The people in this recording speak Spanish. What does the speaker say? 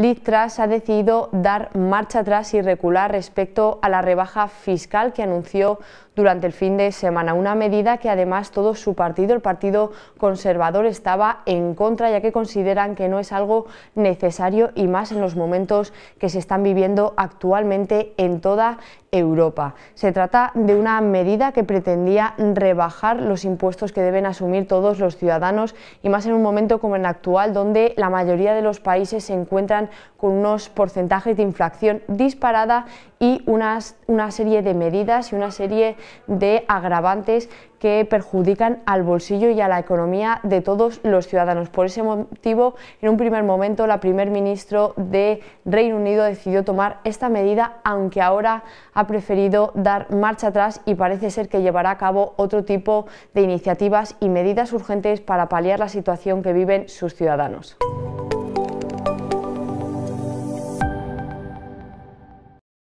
Litras ha decidido dar marcha atrás y recular respecto a la rebaja fiscal que anunció durante el fin de semana, una medida que además todo su partido, el Partido Conservador, estaba en contra, ya que consideran que no es algo necesario y más en los momentos que se están viviendo actualmente en toda Europa. Se trata de una medida que pretendía rebajar los impuestos que deben asumir todos los ciudadanos y más en un momento como el actual, donde la mayoría de los países se encuentran con unos porcentajes de inflación disparada y una serie de medidas y una serie de agravantes que perjudican al bolsillo y a la economía de todos los ciudadanos. Por ese motivo, en un primer momento, la primer ministro de Reino Unido decidió tomar esta medida, aunque ahora ha preferido dar marcha atrás y parece ser que llevará a cabo otro tipo de iniciativas y medidas urgentes para paliar la situación que viven sus ciudadanos.